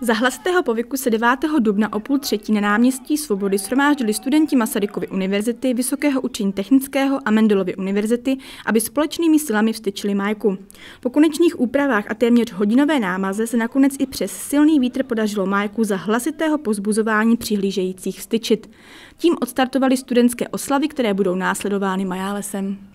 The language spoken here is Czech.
Za ho po se 9. dubna o půl třetí na náměstí Svobody shromáždili studenti Masarykovy univerzity, Vysokého učení technického a Mendelovy univerzity, aby společnými silami vstyčili majku. Po konečných úpravách a téměř hodinové námaze se nakonec i přes silný vítr podařilo majku za hlasitého pozbuzování přihlížejících vstyčit. Tím odstartovali studentské oslavy, které budou následovány majálesem.